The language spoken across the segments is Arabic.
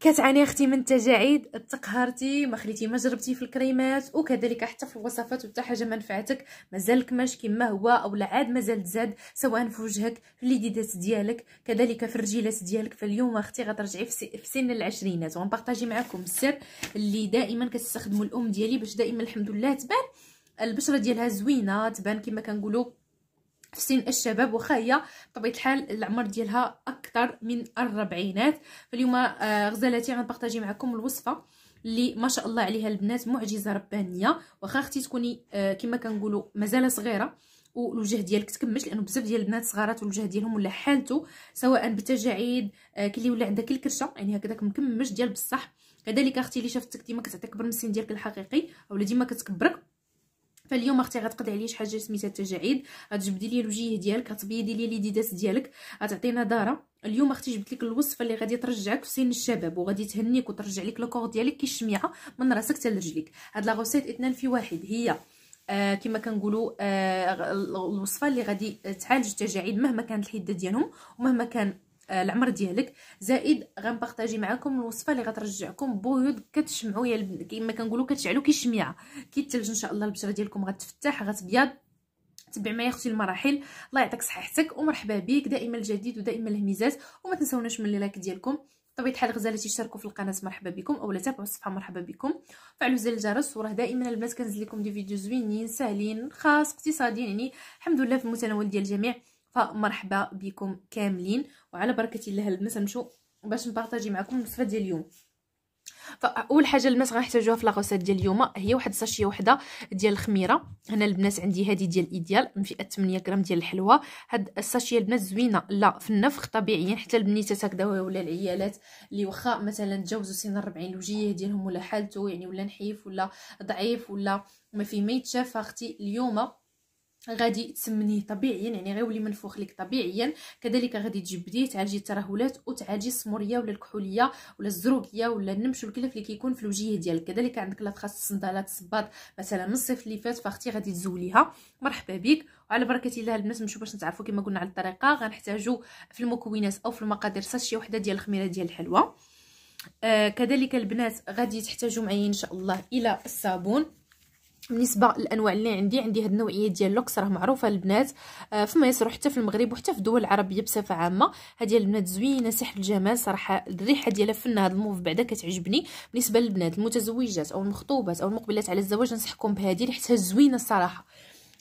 كتعاني اختي من التجاعيد تقهرتي ما خليتي ما جربتي في الكريمات وكذلك حتى في الوصفات وحتى حاجه ما نفعتك مازال الكماش كما هو او العاد مازال تزاد سواء في وجهك في ليديدات ديالك كذلك في الرجيلات ديالك فاليوم اختي غترجعي في سن العشرينات ونبارطاجي معكم السر اللي دائما كتستخدمو الام ديالي باش دائما الحمد لله تبان البشره ديالها زوينه تبان كما كنقولوا في سن الشباب واخا هي بطبيعه الحال العمر ديالها اكثر من الربعينات فاليوم آه، غزالاتي غنبارطاجي معكم الوصفه اللي ما شاء الله عليها البنات معجزه ربانيه واخا اختي تكوني آه، كما كنقولوا مازال صغيره والوجه ديالك تكمش لانه بزاف ديال البنات صغارات الوجه ديالهم ولا حالته سواء بتجاعيد آه، كلي ولا عندها الكرشه يعني هكذاك مكمش ديال بصح كذلك اختي اللي شافتك ديما كتعطيك كبر من السن ديالك الحقيقي اولا ديما كتكبرك فاليوم اختي غتقضي عليا شي حاجه سميتها التجاعيد غتجبدي لي الوجيه ديالك غتبيدي لي ليديدات ديالك غتعطينا داره اليوم اختي جبت لك الوصفه اللي غادي ترجعك في سن الشباب وغادي تهنيك وترجع لك الكور ديالك كيشميعه من راسك حتى لرجليك هاد لا غوسيت اثنان في واحد هي آه كما كنقولوا آه الوصفه اللي غادي آه، تعالج التجاعيد مهما كانت الحده ديالهم ومهما كان آه، العمر ديالك زائد غنبارطاجي معكم الوصفه اللي غترجعكم بيض كتشمعوا يا كما كنقولوا كتشعلوا كي الشميعه كي الثلج ان شاء الله البشره ديالكم غتفتح غتبيض تبع معايا اختي المراحل الله يعطيك صحتك ومرحبا بك دائما الجديد ودائما الهميزات وما تنساوناش من اللايك ديالكم طبيعه الحال الغزالة تيشتركوا في القناه مرحبا بكم اولا تابعوا الصفحه مرحبا بكم فعلوا زر الجرس وراه دائما البنات كنزل لكم دي فيديو زوينين ساهلين خاص اقتصاديين يعني الحمد لله في المتناول ديال الجميع فمرحبا بكم كاملين وعلى بركه الله البنات نمشيو باش نبارطاجي معكم الوصفه ديال اليوم فاول حاجه البنات غنحتاجوها في لاغوسيت ديال اليوم هي واحد الساشيه وحده ديال الخميره هنا البنات عندي هذه ديال ايديال من فئه 8 غرام ديال الحلوه هاد الساشيه البنات زوينه لا في النفخ طبيعيا حتى البنيتات هكذا ولا العيالات اللي واخا مثلا تجاوزوا سن 40 الوجيه ديالهم ولا حالته يعني ولا نحيف ولا ضعيف ولا ما فيه ما يتشاف اختي اليوم غادي تسمنيه طبيعيا يعني غيولي منفوخ لك طبيعيا كذلك غادي تجبديه تعالجي الترهلات وتعالجي السموريه ولا الكحوليه ولا الزروقيه ولا النمش والكلف اللي كيكون في الوجيه ديالك كذلك عندك لا تخص الصندالات الصباط مثلا من الصيف اللي فات فاختي غادي تزوليها مرحبا بك وعلى بركه الله البنات نمشيو باش نتعرفوا كما قلنا على الطريقه غنحتاجو في المكونات او في المقادير شي وحده ديال الخميره ديال الحلوى آه كذلك البنات غادي تحتاجوا معايا ان شاء الله الى الصابون بالنسبه للانواع اللي عندي عندي هاد النوعيه ديال لوكس راه معروفه البنات آه، في مصر وحتى في المغرب وحتى في الدول العربيه بصفه عامه هادي البنات زوينه سحر الجمال صراحه الريحه ديالها فن هاد الموف بعدا كتعجبني بالنسبه للبنات المتزوجات او المخطوبات او المقبلات على الزواج نصحكم بهذه ريحتها زوينه الصراحه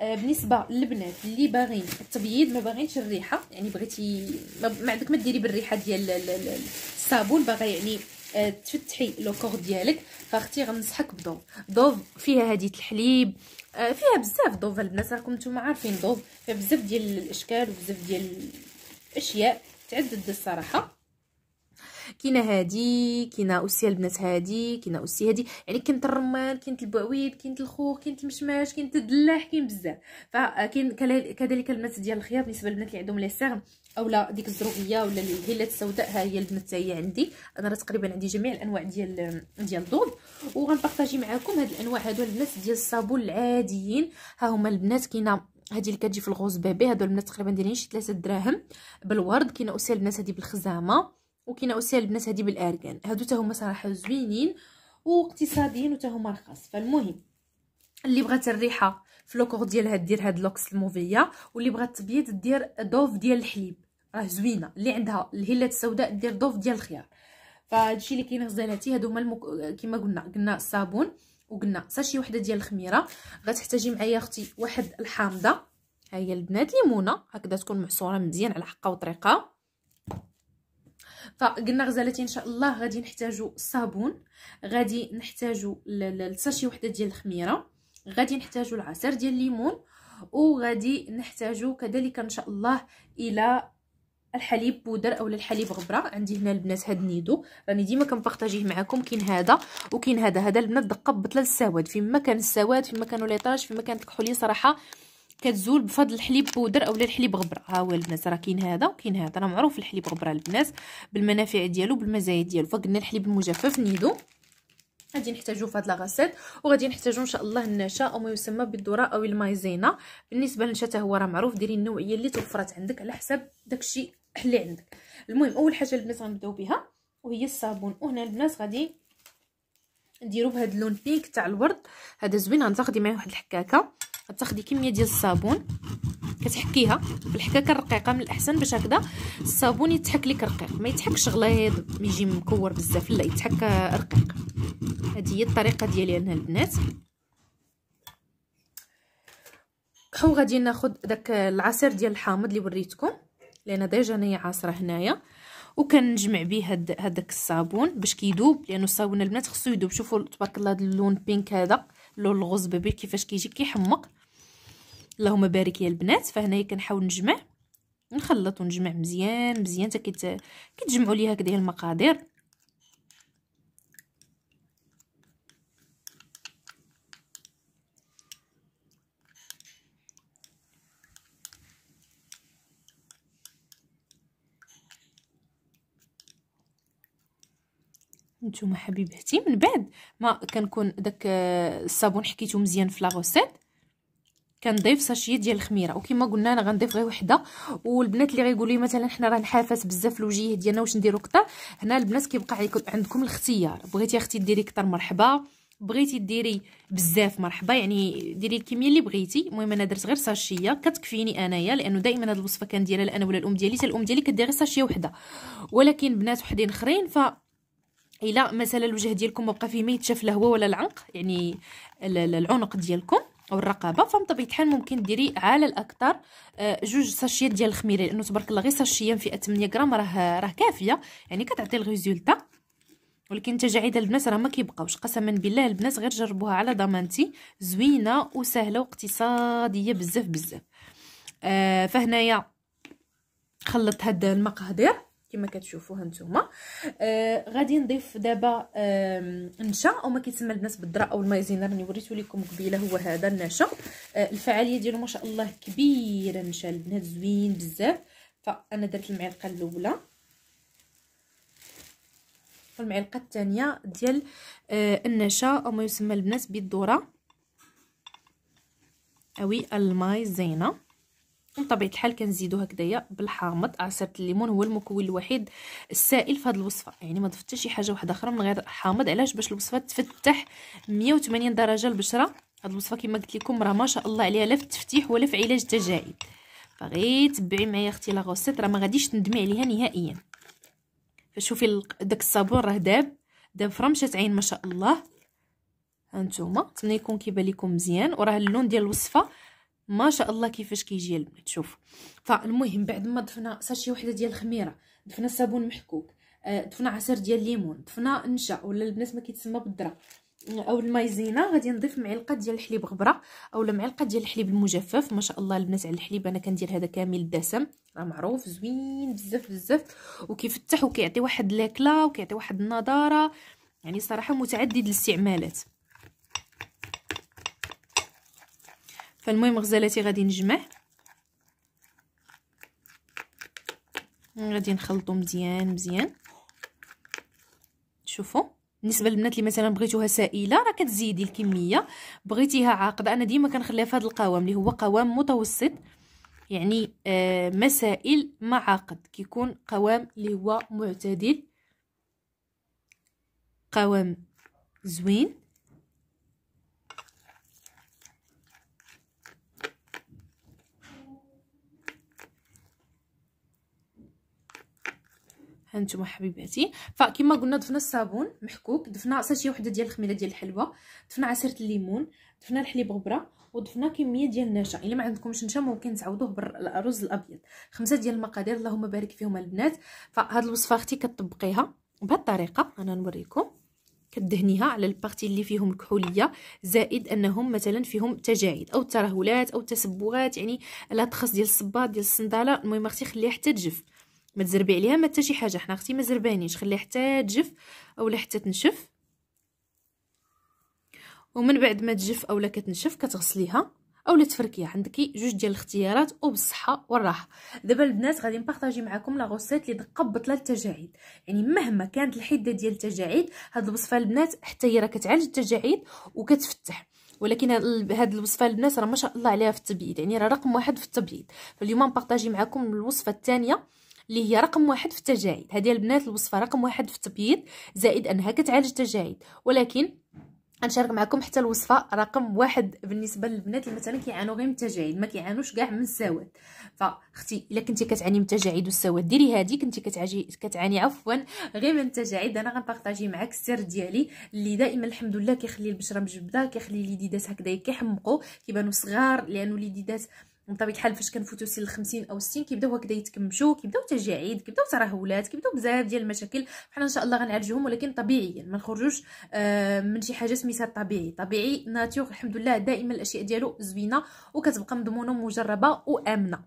آه، بالنسبه للبنات اللي باغين التبييض ما باغينش الريحه يعني بغيتي ما عندك ما ديري بالريحه ديال الصابون باغا يعني آه، تفتحي لو كور ديالك فاختي غنصحك بدوف دوف فيها هادي الحليب آه، فيها بزاف دوف البنات راكم نتوما عارفين دوف فيها بزاف ديال الاشكال وبزاف ديال الاشياء تعدد الصراحه كاينه هادي كاينه اوسي البنات هادي كاينه اوسي هادي يعني كنت الرمان كنت البعويد كنت الخوخ كنت المشماش كنت الدلاح كاين بزاف فكاين كذلك البنات ديال الخياط بالنسبه للبنات اللي عندهم لي سيرم اولا ديك الزروبيه ولا الهيلات السوداء ها هي البنات هي عندي انا راه تقريبا عندي جميع الانواع ديال ديال الضوء وغنبارطاجي معكم هاد الانواع هادو البنات ديال الصابون العاديين ها هما البنات كاينه هادي اللي كتجي في الغوز بيبي هادو البنات تقريبا دايرين شي 3 دراهم بالورد كاينه اوسيا البنات هادي بالخزامه وكاينه اوسيا البنات هادي بالاركان هادو حتى هما صراحه زوينين واقتصاديين وتا هما رخاص فالمهم اللي بغات الريحه في ديالها دير هاد لوكس الموفيه واللي بغات تبيض دير دوف ديال الحليب راه زوينه اللي عندها الهلات السوداء دير ضوف ديال الخيار فهادشي اللي كاين غزالاتي هادو هما المك... كما قلنا قلنا الصابون وقلنا ساشي وحده ديال الخميره غتحتاجي معايا اختي واحد الحامضه ها هي البنات ليمونه هكذا تكون معصوره مزيان على حقها وطريقه فقلنا غزالاتي ان شاء الله غادي نحتاجو الصابون غادي نحتاجو ساشي وحده ديال الخميره غادي نحتاجو العصير ديال الليمون وغادي نحتاجو كذلك ان شاء الله الى الحليب بودر اولا الحليب غبره عندي هنا البنات هاد النيدو راني ديما كنبارطاجيه معكم كاين هذا وكاين هذا هذا البنات دقه بطله للسواد فيما كان السواد فيما كانوا ليطاج فيما كانت الكحوليه صراحه كتزول بفضل الحليب بودر اولا الحليب غبره ها هو البنات راه كاين هذا وكاين هذا راه معروف الحليب غبره البنات بالمنافع ديالو بالمزايا ديالو فقلنا الحليب المجفف نيدو غادي نحتاجو فهاد لاغاسيت وغادي نحتاجو ان شاء الله النشا او ما يسمى بالذره او المايزينا بالنسبه للنشا هو راه معروف ديري النوعيه اللي توفرت عندك على حسب داكشي اللي عندك المهم اول حاجه البنات غنبداو بها وهي الصابون وهنا البنات غادي نديرو بهذا اللون بينك تاع الورد هذا زوين غنتاخدي معايا واحد الحكاكه غتاخدي كميه ديال الصابون كتحكيها بالحكاكه الرقيقه من الاحسن باش هكذا الصابون يتحك لك رقيق ما يتحكش غليظ يجي مكور بزاف لا يتحك رقيق هذه هي الطريقه ديالي انا البنات هو غادي ناخذ داك العصير ديال الحامض اللي وريتكم لان ديجا انايا عاصره هنايا وكنجمع به هاد هذاك الصابون باش كيذوب لانه الصابون البنات خصو يذوب شوفوا تبارك الله هاد اللون بينك هذا لون الغوز بيبي كيفاش كيجي كيحمق اللهم بارك يا البنات فهنايا كنحاول نجمع نخلط ونجمع مزيان مزيان حتى كيتجمعوا لي هكذا المقادير نتوما حبيباتي من بعد ما كنكون داك آه، الصابون حكيتو مزيان في لا غوسيت كنضيف ساشيه ديال الخميره وكما قلنا انا غنضيف غير وحده والبنات اللي غيقولوا لي مثلا حنا راه نحافات بزاف الوجيه ديالنا واش نديرو كثر هنا البنات كيبقى عندكم الاختيار بغيتي اختي ديري كثر مرحبا بغيتي ديري بزاف مرحبا يعني ديري الكميه اللي بغيتي المهم انا درت غير ساشيه كتكفيني انايا لانه دائما هذه الوصفه كنديرها انا ولا الام ديالي حتى الام ديالي كدير غير ساشيه وحده ولكن بنات وحدين اخرين ف الا مثلا الوجه ديالكم ما فيه ما يتشاف لا هو ولا العنق يعني العنق ديالكم او الرقبه فمن طبيعه الحال ممكن ديري على الاكثر آه، جوج ساشيات ديال الخميره لانه تبارك الله غير ساشيه فئه 8 غرام راه راه كافيه يعني كتعطي الريزولتا ولكن تجاعيد البنات راه ما كيبقاوش قسما بالله البنات غير جربوها على ضمانتي زوينه وسهله واقتصاديه بزاف بزاف آه فهنايا خلطت هاد المقادير كما كتشوفوها نتوما آه غادي نضيف دابا آه نشا او ما كيتسمى البنات بالدره او المايزينر راني وريتو لكم قبيله هو هذا النشا آه الفعاليه ديالو ما شاء الله كبيره نشا البنات زوين بزاف فانا درت المعلقه الاولى والمعلقه الثانيه ديال آه النشا او ما يسمى البنات بالذره اوي المايزينا من طبيعه الحال كنزيدو هكذايا بالحامض عصير آه، الليمون هو المكون الوحيد السائل في هذه الوصفه يعني ما ضفت شي حاجه واحده اخرى من غير حامض علاش باش الوصفه تفتح 180 درجه البشره هذه الوصفه كما قلت لكم راه ما شاء الله عليها لا في التفتيح ولا في علاج التجاعيد فغير تبعي معايا اختي لا غوسيت راه ما غاديش تندمي عليها نهائيا فشوفي داك الصابون راه داب داب فرمشه عين ما شاء الله هانتوما نتمنى يكون كيبان لكم مزيان وراه اللون ديال الوصفه ما شاء الله كيفاش كيجي البنات شوف فالمهم بعد ما ضفنا ساشي وحده ديال الخميره ضفنا الصابون محكوك ضفنا آه، عصير ديال الليمون ضفنا نشا ولا البنات ما كيتسمى بالذره او المايزينا غادي نضيف معلقه ديال الحليب غبره اولا معلقه ديال الحليب المجفف ما شاء الله البنات على الحليب انا كندير هذا كامل الدسم راه معروف زوين بزاف بزاف وكيفتح وكيعطي واحد لاكلا وكيعطي واحد النضاره يعني صراحه متعدد الاستعمالات فالمهم غزالاتي غادي نجمع غادي نخلطو مزيان مزيان شوفوا بالنسبه للبنات اللي مثلا بغيتوها سائله راه كتزيدي الكميه بغيتيها عاقده انا ديما كنخليها في هذا القوام اللي هو قوام متوسط يعني آه مسائل مع عقد كيكون قوام اللي هو معتدل قوام زوين هانتوما حبيباتي فكما قلنا ضفنا الصابون محكوك ضفنا ساشيه وحده ديال الخميره ديال الحلوى ضفنا عصير الليمون ضفنا الحليب غبره وضفنا كميه ديال النشا الا ما عندكمش نشا ممكن تعوضوه بالارز الابيض خمسه ديال المقادير اللهم بارك فيهم البنات فهاد الوصفه اختي كتطبقيها بهاد الطريقه انا نوريكم كدهنيها على البارتي اللي فيهم الكحوليه زائد انهم مثلا فيهم تجاعيد او ترهلات او تسبغات يعني لا تخص ديال الصباط ديال الصنداله المهم اختي خليها حتى تجف ما تزربي عليها ما حتى شي حاجه حنا اختي ما زربانيش خليها حتى تجف اولا حتى تنشف ومن بعد ما تجف اولا كتنشف كتغسليها اولا تفركيها عندك جوج ديال الاختيارات وبالصحه والراحه دابا البنات غادي نبارطاجي معكم لا غوسيت اللي تقبط للتجاعيد يعني مهما كانت الحده ديال التجاعيد هاد الوصفه البنات حتى هي راه كتعالج التجاعيد وكتفتح ولكن هاد الوصفه البنات راه ما شاء الله عليها في التبييض يعني راه رقم واحد في التبييض فاليوم نبارطاجي معكم الوصفه الثانيه اللي هي رقم واحد في التجاعيد هذه البنات الوصفه رقم واحد في التبييض زائد انها كتعالج التجاعيد ولكن غنشارك معكم حتى الوصفه رقم واحد بالنسبه للبنات اللي مثلا كيعانوا غير من التجاعيد ما كيعانوش كاع من السواد فاختي الا كنتي كتعاني من التجاعيد والسواد ديري هادي كنتي كتعاني كتعاني عفوا غير من التجاعيد انا غنبارطاجي معاك السر ديالي اللي دائما الحمد لله كيخلي البشره مجبده كيخلي اليديدات هكذا كيحمقوا كيبانوا صغار لانه اليديدات من طبيعه الحال فاش كنفوتو سن 50 او 60 كيبداو هكذا يتكمشوا كيبداو تجاعيد كيبداو ترهلات كيبداو بزاف ديال المشاكل بحال ان شاء الله غنعالجوهم ولكن طبيعيا ما نخرجوش آه، من شي حاجه سميتها طبيعي طبيعي ناتور الحمد لله دائما الاشياء ديالو زوينه وكتبقى مضمونه مجربه وامنه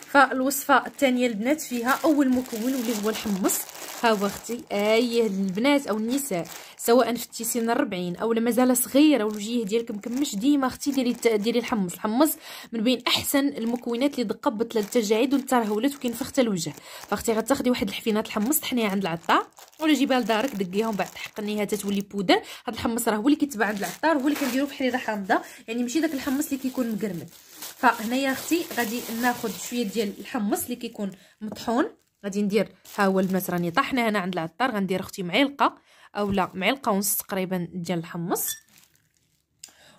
فالوصفه الثانيه البنات فيها اول مكون واللي هو الحمص ها هو اختي اي البنات او النساء سواء في سن الربعين او مازال صغيره او ديالك مكمش ديما اختي ديري ديري الحمص الحمص من بين احسن المكونات اللي تقبط للتجاعيد والترهلات وكينفخ حتى الوجه فاختي غتاخدي واحد الحفينات الحمص طحنيها عند العطار ولا جيبها لدارك دقيها ومن بعد تحقنيها تتولي بودر هاد الحمص راه هو اللي كيتباع عند العطار هو اللي كنديرو حريره حامضه يعني ماشي داك الحمص اللي كيكون مقرمد فهنايا اختي غادي ناخذ شويه ديال الحمص اللي كيكون مطحون غادي ندير ها هو البنات راني طاحنا هنا عند العطار غندير اختي معلقه اولا معلقه ونص تقريبا ديال الحمص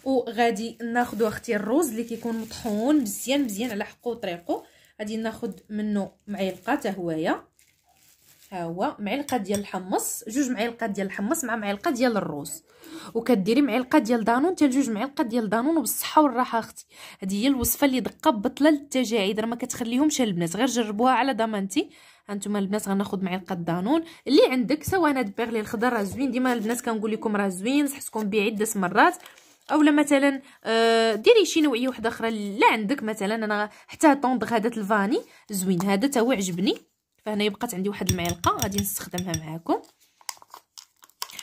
وغادي ناخذ اختي الروز اللي كيكون مطحون مزيان مزيان على حقه وطريقه غادي ناخذ منه معلقه حتى هويا ها هو معلقه ديال الحمص جوج معلقات ديال الحمص مع معلقه ديال الروز وكديري معلقه ديال دانون حتى جوج معلقات ديال دانون وبالصحه والراحه اختي هذه هي الوصفه اللي دقه بطله للتجاعيد راه ما كتخليهمش البنات غير جربوها على ضمانتي هانتوما البنات غناخذ معلقه القدانون اللي عندك سواء هاد بيغلي الخضر راه زوين ديما البنات كنقول لكم راه زوين صحتكم بيه عده مرات اولا مثلا آه، ديري شي نوعيه وحده اخرى لا عندك مثلا انا حتى طوندغ هذا الفاني زوين هذا تا هو عجبني فهنا بقات عندي واحد المعلقه غادي نستخدمها معاكم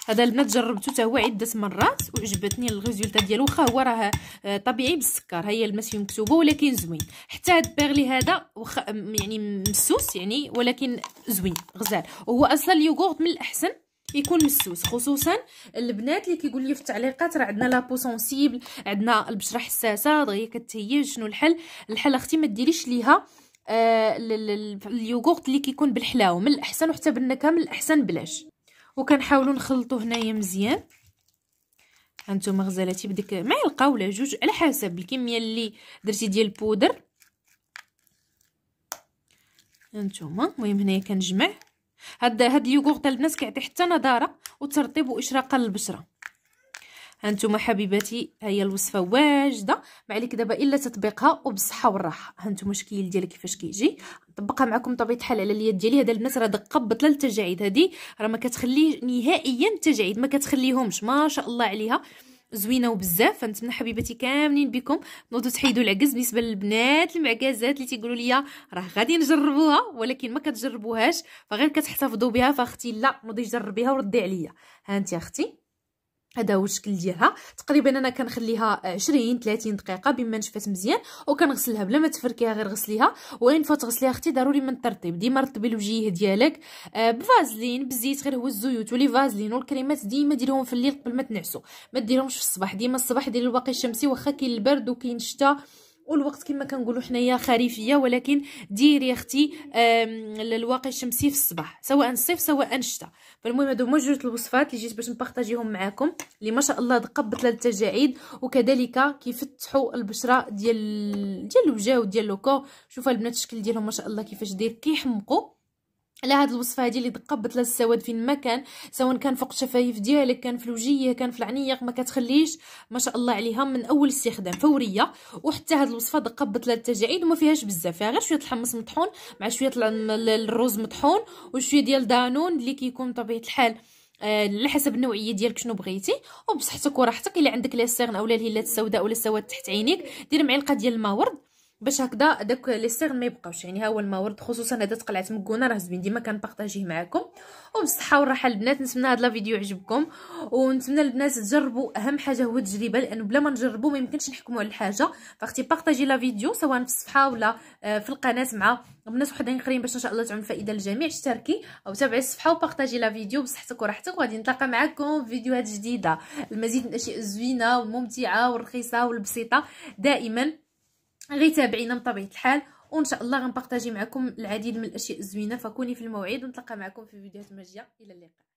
هذا البنات جربته حتى هو عده مرات وعجبتني الريزولتا ديالو واخا هو راه آه، طبيعي بالسكر ها هي المسيو مكتوبه ولكن زوين حتى هاد بيغلي هذا وخ يعني مسوس يعني ولكن زوين غزال وهو اصلا اليوغورت من الاحسن يكون مسوس خصوصا البنات اللي كيقول لي في التعليقات راه عندنا لابو سونسيبل عندنا البشره حساسه دغيا كتهيج شنو الحل الحل اختي ما ديريش ليها آه اليوغورت اللي كيكون بالحلاوه من الاحسن وحتى بالنكهه من الاحسن بلاش وكنحاولوا نخلطوا هنايا مزيان هانتوما غزالاتي بديك معلقه ولا جوج على حسب الكميه اللي درتي ديال البودر هانتوما المهم هنايا كنجمع هاد هاد اليوغورت البنات كيعطي حتى نضاره وترطيب واشراقه للبشره هانتوما حبيباتي ها هي الوصفه واجده ما عليك دابا الا تطبيقها وبالصحه والراحه هانتوما الشكل ديالها كيفاش كيجي طبقها معكم طبيعه الحال على اليد ديالي هذا البنات راه دقه بطله التجاعيد هذه راه ما كتخليش نهائيا التجاعيد ما كتخليهمش ما شاء الله عليها زوينه وبزاف نتمنى حبيباتي كاملين بكم نوضوا تحيدوا العكز بالنسبه للبنات المعكازات اللي تيقولوا لي راه غادي نجربوها ولكن ما كتجربوهاش فغير كتحتفظوا بها فاختي لا نوضي جربيها وردي عليا ها انت اختي هذا هو الشكل ديالها تقريبا انا كنخليها 20 30 دقيقه بما نشفات مزيان وكنغسلها بلا ما تفركيها غير غسليها وين فوا تغسليها اختي ضروري من الترطيب ديما رطبي الوجه ديالك آه، بفازلين بالزيت غير هو الزيوت ولي فازلين والكريمات ديما ديرهم في الليل قبل ما تنعسوا ما ديرهمش في الصباح ديما الصباح ديري الواقي الشمسي واخا كاين البرد وكاين الشتاء والوقت كما كنقولوا حنايا خريفيه ولكن ديري اختي الواقي الشمسي في الصباح سواء الصيف سواء الشتاء فالمهم هادو هما جوج الوصفات اللي جيت باش نبارطاجيهم معاكم اللي ما شاء الله دقبت للتجاعيد وكذلك كيفتحوا البشره ديال ديال الوجه وديال لوكو شوفوا البنات الشكل ديالهم ما شاء الله كيفاش داير كيحمقوا على هاد الوصفه هادي اللي دقه لها السواد فين ما كان سواء كان فوق الشفايف ديالك كان في الوجيه كان في العنيق ما كتخليش ما شاء الله عليها من اول استخدام فوريه وحتى هاد الوصفه دقه لها التجاعيد وما فيهاش بزاف فيها غير شويه الحمص مطحون مع شويه الرز مطحون وشويه ديال دانون اللي كيكون بطبيعه الحال آه، على آه حسب النوعيه ديالك شنو بغيتي وبصحتك وراحتك الا عندك لا سيرن اولا الهلات السوداء ولا السواد تحت عينيك دير معلقه ديال الماء ورد باش هكذا داك لي سيغ ما يبقاوش يعني ها هو المورد خصوصا هذا تقلعت مكونه راه زوين ديما كنبارطاجيه معكم وبالصحه والراحه البنات نتمنى هاد لا فيديو يعجبكم ونتمنى البنات تجربوا اهم حاجه هو التجربه لانه بلا ما نجربوا ما يمكنش نحكموا على الحاجه فاختي بارطاجي لا فيديو سواء في الصفحه ولا آه، في القناه مع الناس وحدين اخرين باش ان شاء الله تعم فائده للجميع اشتركي او تابعي الصفحه وبارطاجي لا فيديو بصحتك وراحتك وغادي نتلاقى معكم في فيديوهات جديده المزيد من الاشياء الزوينه والممتعه والرخيصه والبسيطه دائما غير تابعينا بطبيعه الحال وان شاء الله غنبارطاجي معكم العديد من الاشياء الزوينه فكوني في الموعد ونتلاقى معكم في فيديوهات مجيه الى اللقاء